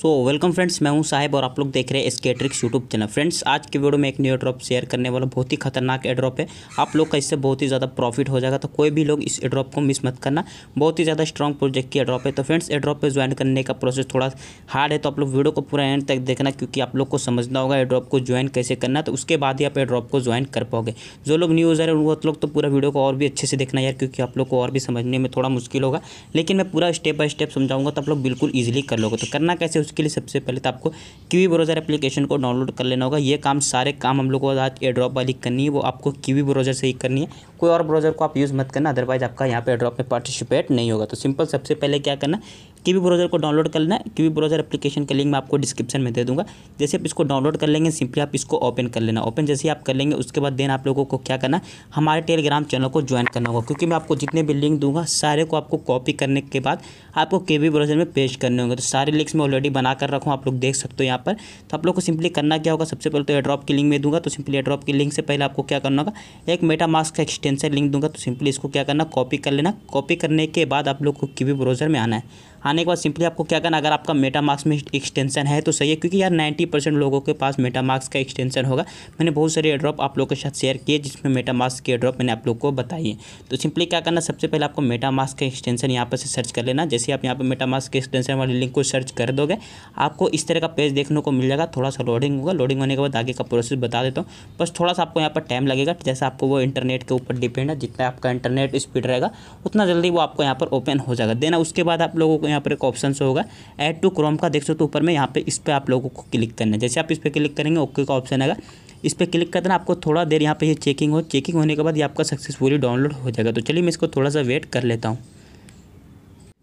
so welcome friends मैं हूं साहिब और आप लोग देख रहे हैं स्केट्रिक्स यूट्यूब चैनल फ्रेंड्स आज के वीडियो में एक न्यू ड्रॉप शेयर करने वाला बहुत ही खतरनाक एड्रॉप है आप लोग का इससे बहुत ही ज़्यादा प्रॉफिट हो जाएगा तो कोई भी लोग इस एड्रॉप को मिस मत करना बहुत ही ज़्यादा स्ट्रॉन्ग प्रोजेक्ट की एड्रॉप है तो फ्रेंड्स एड्रॉप पर ज्वाइन करने का प्रोसेस थोड़ा हार्ड है तो आप लोग वीडियो को पूरा एंड तक देखना क्योंकि आप लोग को समझना होगा एड्रॉप को ज्वाइन कैसे करना तो उसके बाद ही आप एड्रॉप को ज्वाइन कर पाओगे जो लोग न्यू यूज़र वो लोग तो पूरा वीडियो को और भी अच्छे से देखना यार क्योंकि आप लोग को और भी समझने में थोड़ा मुश्किल होगा लेकिन मैं पूरा स्टेप बाय स्टेप समझाऊंगा तो आप लोग बिल्कुल ईजिली कर लोगे तो करना कैसे उसके लिए सबसे पहले तो आपको क्यूवी ब्राउज़र एप्लीकेशन को डाउनलोड कर लेना होगा ये काम सारे काम हम लोग को आज एड्रॉप वाली करनी है वो आपको क्यूवी ब्राउज़र से ही करनी है कोई और ब्राउज़र को आप यूज़ मत करना अदरवाइज आपका यहाँ पे ड्रॉप में पार्टिसिपेट नहीं होगा तो सिंपल सबसे पहले क्या करना कीवी ब्राउज़र को डाउनलोड कर लेना भी ब्राउज़र एप्लीकेशन का लिंक मैं आपको डिस्क्रिप्शन में दे दूँगा जैसे आप इसको डाउनलोड कर लेंगे सिंपली आप इसको ओपन कर लेना ओपन जैसे आप कर लेंगे उसके बाद देन आप लोगों को क्या करना हमारे टेलीग्राम चैनल को ज्वाइन करना होगा क्योंकि मैं आपको जितने भी लिंक दूंगा सारे को आपको कॉपी करने के बाद आपको के वी ब्राउज़र में पेश करने होंगे तो सारे लिंक्स मैं ऑलरेडी बना कर रखूँ आप लोग देख सकते हो यहाँ पर तो आप लोग को सिंपली करना क्या होगा सबसे पहले तो एड्रॉप की लिंक में दूंगा तो सिंपली एड्रॉप की लिंक से पहले आपको क्या करना होगा एक मेटा मास्क का एक्सटेंड कैंसर लिंक दूंगा तो सिंपली इसको क्या करना कॉपी कर लेना कॉपी करने के बाद आप लोग को किवी ब्राउज़र में आना है आने के बाद सिंपली आपको क्या करना अगर आपका मेटा मार्क्स में एक्सटेंशन है तो सही है क्योंकि यार नाइन्टी परसेंट लोगों के पास मेटा मार्क्स का एक्सटेंशन होगा मैंने बहुत सारे एड्रॉप आप लोगों के साथ शेयर किए जिसमें मेटा मार्क्स के एड्रॉप मैंने आप लोग को बताइए तो सिंपली क्या करना सबसे पहले आपको मेटा मार्क्स का एक्सटेंशन यहाँ पर से सर्च कर लेना जैसे आप यहाँ पर मेटा मार्क्स के एक्सटेंशन वाले लिंक को सर्च कर दोगे आपको इस तरह का पेज देखने को मिल जाएगा थोड़ा सा लोडिंग होगा लोडिंग होने के बाद आगे का प्रोसेस बता देता हूँ बस थोड़ा सा आपको यहाँ पर टाइम लगेगा जैसे आपको वो इंटरनेट के ऊपर डिपेंड है जितना आपका इंटरनेट स्पीड रहेगा उतना जल्दी वो आपको यहाँ पर ओपन हो जाएगा देना उसके बाद आप लोगों को यहाँ पर एक ऑप्शन से होगा ऐड टू क्रोम का देख सकते हो तो ऊपर में यहाँ पे इस पर आप लोगों को क्लिक करना है जैसे आप इस पर क्लिक करेंगे ओके का ऑप्शन आएगा इस पर क्लिक करना आपको थोड़ा देर यहाँ पर ये चेकिंग हो चेकिंग होने के बाद ये आपका सक्सेसफुली डाउनलोड हो जाएगा तो चलिए मैं इसको थोड़ा सा वेट कर लेता हूँ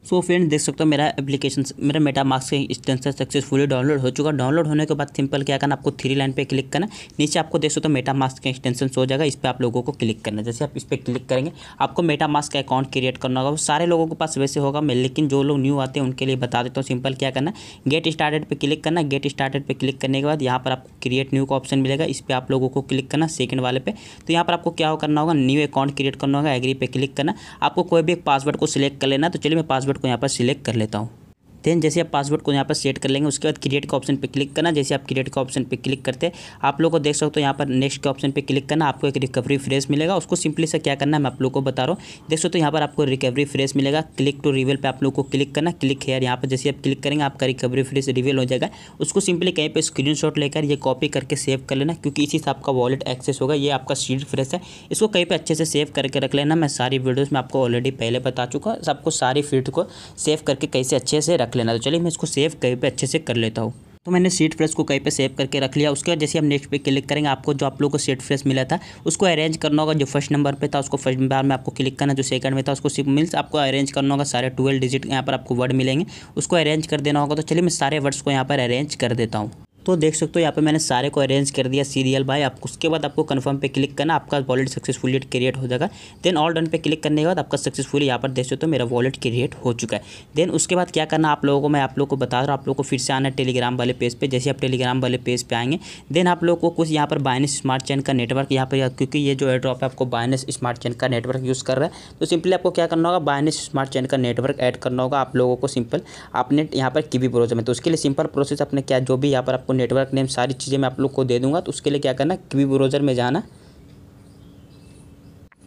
सो फ्रेंड देख सकते हो मेरा एप्लीकेशन मेरा मेटा मार्क्स का एक्सटेंशन सक्सेसफुली डाउनलोड हो चुका डाउनलोड होने के बाद सिंपल क्या करना आपको थ्री लाइन पे क्लिक करना नीचे आपको देख सकते हो मेटा मार्क्स का एक्सटेंशन हो जाएगा इस पर आप लोगों को क्लिक करना जैसे आप इस पर क्लिक करेंगे आपको मेटा मार्क्स का अकाउंट क्रिएट करना होगा सारे लोगों के पास वैसे होगा मैं लेकिन जो लोग न्यू आते हैं उनके लिए बता देता हूँ सिंपल क्या करना गेट स्टार्टेड पर क्लिक करना गेट स्टार्टेड पर क्लिक करने के बाद यहाँ पर आपको क्रिएट न्यू का ऑप्शन मिलेगा इस पर आप लोगों को क्लिक करना सेकंड वाले पे तो यहाँ पर आपको क्या करना होगा न्यू अकाउंट क्रिएट करना होगा एग्री पे क्लिक करना आपको कोई भी एक पासवर्ड को सिलेक्ट कर लेना तो चलिए मैं पासवर्ड को यहाँ पर सिलेक्ट कर लेता हूँ देन जैसे आप पासवर्ड को यहाँ पर सेट कर लेंगे उसके बाद क्रिएट का ऑप्शन पर क्लिक करना जैसे आप क्रिएट का ऑप्शन पर क्लिक करते आप लोग को देख सकते हो यहाँ पर नेक्स्ट के ऑप्शन पर क्लिक करना आपको एक रिकवरी फ्रेस मिलेगा उसको सिंपली से क्या करना है मैं आप लोग को बता रहा हूँ देख सकते हो यहाँ पर आपको रिकवरी फ्रेस मिलेगा क्लिक टू रिवेल पर आप लोग को क्लिक करना क्लिक हेयर यहाँ पर जैसे आप क्लिक करेंगे आपका रिकवरी फ्रेस रिवेल हो जाएगा उसको सिंपली कहीं पर स्क्रीन लेकर ये कॉपी करके सेव कर लेना क्योंकि इसी से आपका वॉलेट एक्सेस होगा ये आपका सीड फ्रेश है इसको कहीं पर अच्छे से सेव करके रख लेना मैं सारी वीडियोज़ में आपको ऑलरेडी पहले बता चुका सबको सारी फीड को सेव करके कैसे अच्छे से रख रख लेना तो चलिए मैं इसको सेव कहीं पर अच्छे से कर लेता हूँ तो मैंने सीट फ्रेश को कहीं पे सेव करके रख लिया उसके बाद जैसे हम नेक्स्ट पे क्लिक करेंगे आपको जो आप लोगों को सीट फ्रेश मिला था उसको अरेंज करना होगा जो फर्स्ट नंबर पे था उसको फर्स्ट बार में आपको क्लिक करना जो सेकंड में था उसको सिर्फ मिल्स आपको अरेंज करना होगा सारे ट्वेल्व डिजिट यहाँ पर आपको वर्ड मिलेंगे उसको अरेंज कर देना होगा तो चलिए मैं सारे वर्ड्स को यहाँ पर अरेंज कर देता हूँ तो देख सकते हो यहाँ पे मैंने सारे को अरेंज कर दिया सीरियल बाय आप उसके बाद आपको कंफर्म पे क्लिक करना आपका वॉलेट सक्सेसफुली क्रिएट हो जाएगा देन ऑल डन पे क्लिक करने के बाद आपका सक्सेसफुली यहाँ पर देख सकते हो मेरा वॉलेट क्रिएट हो चुका है देन उसके बाद क्या करना आप लोगों को मैं आप लोग को बता रहा हूँ आप लोग को फिर से आना है टेलीग्राम वाले पेज पर जैसे आप टेलीग्राम वाले पेज पर आएंगे देन आप लोग को कुछ यहाँ पर बाइनस स्मार्ट चैन का नेटवर्क यहाँ पर क्योंकि ये जो एड्रॉप है आपको बाइनस स्मार्ट चैन का नेटवर्क यूज़ कर रहा है तो सिंपली आपको क्या करना होगा बाइनस स्मार्ट चैन का नेटवर्क ऐड करना होगा आप लोगों को सिंपल आपने यहाँ पर की भी में तो उसके लिए सिंपल प्रोसेस अपने क्या जो भी यहाँ पर आपको नेटवर्क नेम सारी चीज़ें मैं आप लोग को दे दूंगा तो उसके लिए क्या करना क्वी ब्रोजर में जाना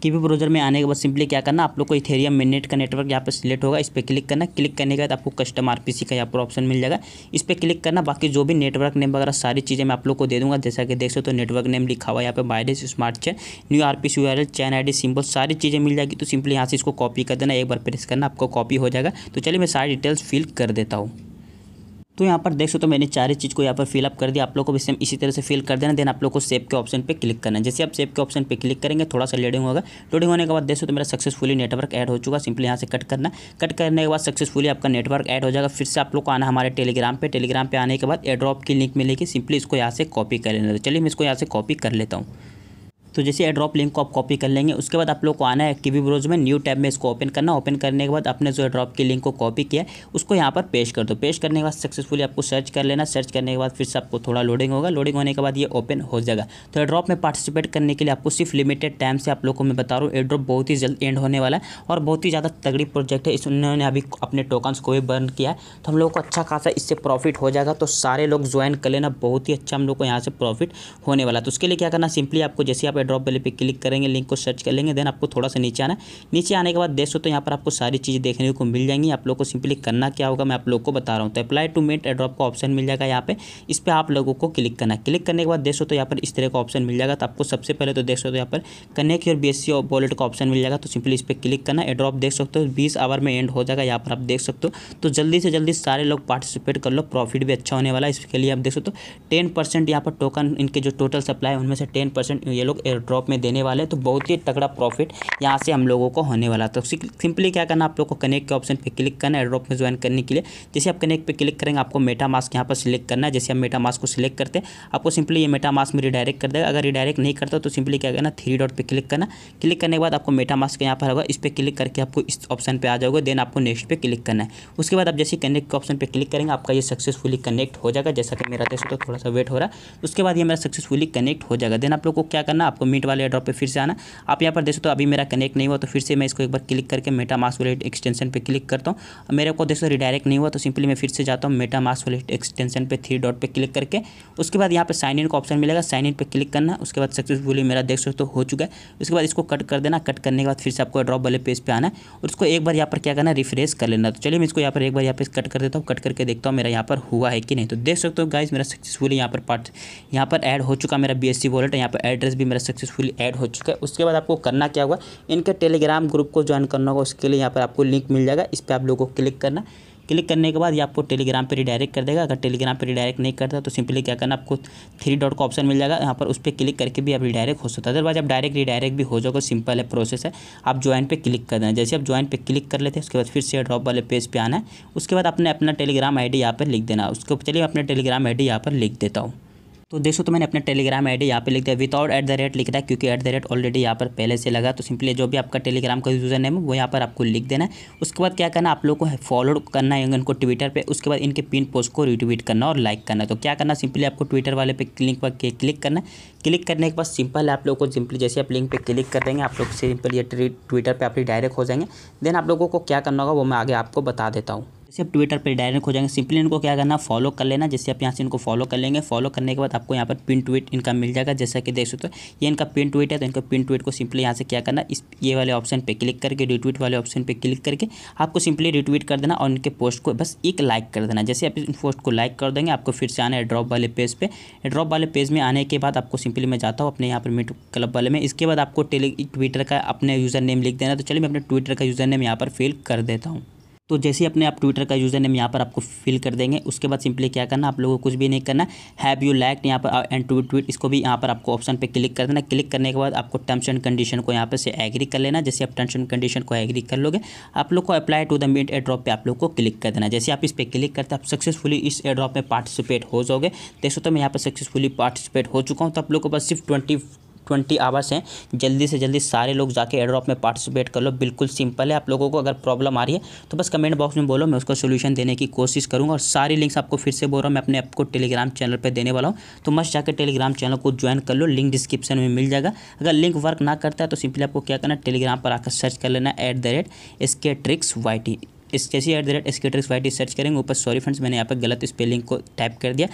क्वी ब्रोजर में आने के बाद सिंपली क्या करना आप लोग को इथेरियम मिननेट का नेटवर्क यहाँ पर सिलेक्ट होगा इस पर क्लिक करना क्लिक करने के बाद आपको कस्टम आर का यहाँ पर ऑप्शन मिल जाएगा इस पर क्लिक करना बाकी जो भी नेटवर्क नेम वगैरह सारी चीज़ें मैं आप लोग को दे दूंगा जैसा कि देख सकते हो तो नेटवर्क नेम लिखा हुआ यहाँ पर बायडेस smart chain new R P C chain I symbol सारी चीज़ें मिल जाएगी तो सिंपली यहाँ से इसको कॉपी कर देना एक बार प्रेस करना आपको कॉपी हो जाएगा तो चलिए मैं सारी डिटेल्स फिल कर देता हूँ तो यहाँ पर देख सकते हो मैंने चार चीज़ को यहाँ पर फिलअप कर दिया आप लोग को भी सेम इसी तरह से फिल कर देना देन आप लोग को सेव के ऑप्शन पर क्लिक करना है जैसे आप सेव के ऑप्शन पर क्लिक करेंगे थोड़ा सा लोडिंग होगा लोडिंग होने के बाद देख सकते हो मेरा सक्सेसफुली नेटवर्क ऐड हो चुका सिंपली यहाँ से कट करना कट करने के बाद सक्सेसफुली आपका नेटवर्क ऐड हो जाएगा फिर से आप लोग को आना हमारे टेलीग्राम पर टेलीग्राम पर आने के बाद एड्रॉप की लिंक मिलेगी सिंपली इसको यहाँ से कॉपी कर लेना चलिए मैं इसको यहाँ से कॉपी कर लेता हूँ तो जैसे एयर ड्रॉप लिंक को आप कॉपी कर लेंगे उसके बाद आप लोग को आना है एक्टिवी ब्रोज में न्यू टैब में इसको ओपन करना ओपन करने के बाद अपने जो ड्रॉप की लिंक को कॉपी किया उसको यहाँ पर पेश कर दो पेश करने के बाद सक्सेसफुली आपको सर्च कर लेना सर्च करने के बाद फिर से आपको थोड़ा लोडिंग होगा लोडिंग होने के बाद ये ओपन हो जाएगा तो एयर ड्रॉप में पार्टिसिपेट करने के लिए आपको सिर्फ लिमिटेड टाइम से आप लोग को मैं बता रहा हूँ ए ड्रॉप बहुत ही जल्द एंड होने वाला है और बहुत ही ज़्यादा तगड़ी प्रोजेक्ट है इस उन्होंने अभी अपने टोकन्स को भी बर्न किया तो हम लोग को अच्छा खासा इससे प्रॉफिट हो जाएगा तो सारे लोग ज्वाइन कर लेना बहुत ही अच्छा हम लोग को यहाँ से प्रॉफिट होने वाला तो उसके लिए क्या करना सिंपली आपको जैसे आप पर ड्रॉप वाले पे क्लिक करेंगे लिंक को सर्च कर लेंगे देन आपको थोड़ा सा नीचे आना नीचे आने के बाद देख सकते हो तो यहाँ पर आपको सारी चीज़ें देखने को मिल जाएंगी आप लोग को सिंपली करना क्या होगा मैं आप लोग को बता रहा हूँ तो अप्लाई टू मेट एड्रॉप का ऑप्शन मिल जाएगा यहाँ पे इस पर आप लोगों को क्लिक करना क्लिक करने के बाद देख सकते हो यहाँ पर इस तरह का ऑप्शन मिल जाएगा तो आपको सबसे पहले तो देख सकते हो यहाँ पर connect your B S wallet का ऑप्शन मिल जाएगा तो सिंपली इस पर क्लिक करना एड्रॉप देख सकते हो बीस आवर में एंड हो जाएगा यहाँ पर आप देख सकते हो तो जल्दी से जल्दी सारे लोग पार्टिसिपेट कर लो प्रॉफिट भी अच्छा होने वाला है इसके लिए आप देख सकते हो टेन परसेंट यहाँ पर टोकन इनके जो टोटल सप्लाई है उनमें से टेन परसेंट ये लोग एयरड्रॉप ड्रॉप में देने वाले हैं तो बहुत ही तगड़ा प्रॉफिट यहाँ से हम लोगों को होने वाला तो सिंपली क्या करना आप लोग को कनेक्ट के ऑप्शन पर क्लिक करना एयरड्रॉप में ज्वाइन करने के लिए जैसे आप कनेक्ट पर क्लिक करेंगे आपको मेटा मास्क यहाँ पर सिलेक्ट करना है जैसे आप मेटा मास्क को सिलेक्ट करते हैं आपको सिंपली ये मेटा मास्क में रिडायरेक्ट कर देगा अगर रिडायरेक्ट नहीं करता तो सिंपली क्या करना थ्री डॉट पर क्लिक करना क्लिक करने के बाद आपको मेटा मास्क यहाँ पर होगा इस पर क्लिक करके आपको इस ऑप्शन पर आ जाओगे देन आपको नेक्स्ट पर क्लिक करना है उसके बाद आप जैसे कनेक्ट के ऑप्शन पर क्लिक करेंगे आपका ये सक्सेसफुली कनेक्ट हो जाएगा जैसा कि मेरा देश तो थोड़ा सा वेट हो रहा है उसके बाद ये मेरा सक्सेसफुली कनेक्ट हो जाएगा देन आप लोग को क्या करना आप आपको मीट वाले ड्रॉप पर फिर से आना आप यहाँ पर देख सकते हो अभी मेरा कनेक्ट नहीं हुआ तो फिर से मैं इसको एक बार क्लिक करके मेटा मास्क वॉलेट एक्सटेंशन पर क्लिक करता हूँ मेरे को देख रिडायरेक्ट नहीं हुआ तो सिंपली मैं फिर से जाता हूँ मेटा मास वॉलेट एक्सटेंशन पर थ्री डॉट पर क्लिक करके उसके बाद यहाँ पर साइन इन का ऑप्शन मिलेगा साइन इन पर क्लिक करना उसके बाद सक्सेसफुली मेरा देख सकते हो चुका है उसके बाद इसको कट कर देना कट करने के बाद फिर से आपको ड्रॉप वाले पेज पर आना और उसको एक बार यहाँ पर क्या करना रिफ्रेश कर लेना तो चलिए मैं इसको यहाँ पर एक बार यहाँ पर कट कर देता हूँ कट करके देखता हूँ मेरा यहाँ पर हुआ है कि नहीं तो देख सकते हो गाइज मेरा सक्सेसफुली यहाँ पर पार्ट यहाँ पर ऐड हो चुका मेरा बी एस सी वॉलेट यहाँ पर एड्रेस भी मेरा सक्सेसफुली ऐड हो चुका है उसके बाद आपको करना क्या होगा इनके टेलीग्राम ग्रुप को ज्वाइन करना होगा उसके लिए यहाँ पर आपको लिंक मिल जाएगा इस पर आप लोगों को क्लिक करना क्लिक करने के बाद ये आपको टेलीग्राम पे रिडायरेक्ट कर देगा अगर टेलीग्राम पे रिडायरेक्ट नहीं करता तो सिंपली क्या करना आपको थ्री डॉट का ऑप्शन मिल जाएगा यहाँ पर उस पर क्लिक करके भी आप रिडायरेक्ट हो सकता है अदरवाइज आप डायरेक्ट रिडायरेक्ट भी हो जाओगे सिंपल है प्रोसेस है आप ज्वाइन पे क्लिक कर देना जैसे आप ज्वाइन पे क्लिक कर लेते हैं उसके बाद फिर से ड्रॉप वाले पेज पर आना है उसके बाद अपने अपना टेलीग्राम आई डी यहाँ पर लिख देना उसको चलिए अपने टेलीग्राम आई डी यहाँ पर लिख देता हूँ तो देखो तो मैंने अपना टेलीग्राम आई डी यहाँ पर लिख दिया विदाउट एट द रेट लिख रहा है क्योंकि एट द रेट ऑलरेडी यहाँ पर पहले से लगा तो सिंपली जो भी आपका टेलीग्राम का यूज़र नेम है वो यहाँ पर आपको लिख देना है उसके बाद क्या करना आप लोग को फॉलो करना है इनको ट्विटर पर उसके बाद इनके पिन पोस्ट को रिट्वीट करना और लाइक करना तो क्या करना सिंपली आपको ट्विटर वाले पे लिंक पर क्लिक करना क्लिक करने के बाद सिंपल आप लोग को सिंपली जैसे आप लिंक पर क्लिक कर देंगे आप लोग सिंपल ये ट्विटर पर आप डायरेक्ट हो जाएंगे देन आप लोगों को क्या करना होगा वो मैं आगे आपको बता देता हूँ जैसे आप ट्विटर पर डायरेक्ट हो जाएंगे सिंपली इनको क्या करना फॉलो कर लेना जैसे आप यहाँ से इनको फॉलो कर लेंगे फॉलो करने के बाद आपको यहाँ पर पिन ट्वीट इनका मिल जाएगा जैसा कि देख सकते हो ये इनका पिन ट्वीट है तो इनका पिन ट्वीट को सिंपली यहाँ से क्या करना इस ये वाले ऑप्शन पर क्लिक करके रिट्वीट वाले ऑप्शन पर क्लिक करके आपको सिंपली रिट्वीट कर देना और इनके पोस्ट को बस एक लाइक कर देना जैसे आप इन पोस्ट को लाइक कर देंगे आपको फिर से आना है ड्रॉप वाले पेज पर ड्रॉप वाले पेज में आने के बाद आपको सिंपली मैं जाता हूँ अपने यहाँ पर मीट क्लब वाले में इसके बाद आपको टेली ट्विटर का अपने यूज़र नेम लिख देना तो चलिए मैं अपने ट्विटर का यूज़र नेम यहाँ पर फिल कर देता हूँ तो जैसे ही अपने आप ट्विटर का यूज़र नेम यहाँ पर आपको फिल कर देंगे उसके बाद सिंपली क्या करना आप लोगों को कुछ भी नहीं करना हैव यू लाइक यहाँ पर एंड ट्वीट ट्वीट इसको भी यहाँ पर आपको ऑप्शन पे क्लिक कर देना क्लिक करने के बाद आपको टर्म्स एंड कंडीशन को यहाँ पर से एग्री कर लेना जैसे आप टर्म्स एंड कंडीशन को एग्री कर लोगे आप लोग को apply to the meta airdrop पर आप लोग को क्लिक कर देना जैसे आप इस पर क्लिक करते आप सक्सेसफुली इस एड्रॉप में पार्टिसिपेट हो जाओगे देखो तो मैं यहाँ पर सक्सेसफुली पार्टिसिपेट हो चुका हूँ तो आप लोग को बस सिर्फ ट्वेंटी ट्वेंटी आवर्स हैं जल्दी से जल्दी सारे लोग जाके एड्रॉप में पार्टिसिपेट कर लो बिल्कुल सिंपल है आप लोगों को अगर प्रॉब्लम आ रही है तो बस कमेंट बॉक्स में बोलो मैं उसको सोल्यूशन देने की कोशिश करूँगा और सारी लिंक्स आपको फिर से बोल रहा हूँ मैं अपने आपको टेलीग्राम चैनल पर देने वाला हूँ तो मस्ट जाकर टेलीग्राम चैनल को ज्वाइन कर लो लिंक डिस्क्रिप्शन में मिल जाएगा अगर लिंक वर्क ना करता है तो सिंपली आपको क्या करना है टेलीग्राम पर आकर सर्च कर लेना एट द रेट इसके ट्रिक्स वाई टी स्केसी एट द रेट स्केटर्स वाइट सर्च करेंगे ऊपर सॉरी फ्रेंड्स मैंने यहाँ पर गलत स्पेलिंग को टाइप कर दिया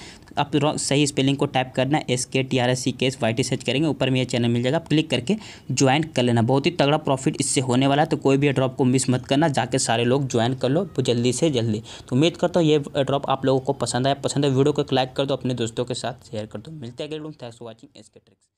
आप सही स्पेलिंग को टाइप करना एस के टी आर एस सी के एस वाई टी सर्च करेंगे ऊपर में ये चैनल मिल जाएगा आप क्लिक करके ज्वाइन कर लेना बहुत ही तगड़ा प्रॉफिट इससे होने वाला है तो कोई भी ड्रॉप को मिस मत करना जाके सारे लोग ज्वाइन कर लो जल्दी से जल्दी तो उम्मीद करता हूँ ये ड्रॉप आप लोगों को पसंद आया पसंद है वीडियो को लाइक कर दो अपने दोस्तों के साथ शेयर कर दो मिलते हैं अगले thanks for watching S K tricks